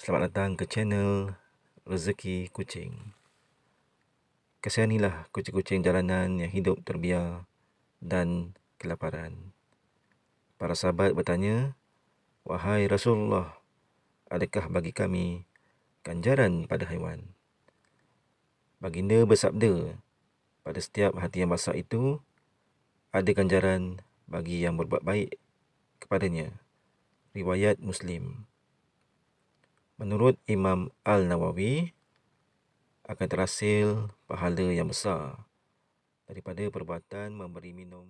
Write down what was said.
Selamat datang ke channel Rezeki Kucing. Kesianilah kucing-kucing jalanan yang hidup terbiar dan kelaparan. Para sahabat bertanya, Wahai Rasulullah, adakah bagi kami ganjaran pada haiwan? Baginda bersabda, pada setiap hati yang masak itu, ada ganjaran bagi yang berbuat baik kepadanya. Riwayat Muslim. Menurut Imam Al-Nawawi, akan terhasil pahala yang besar daripada perbuatan memberi minum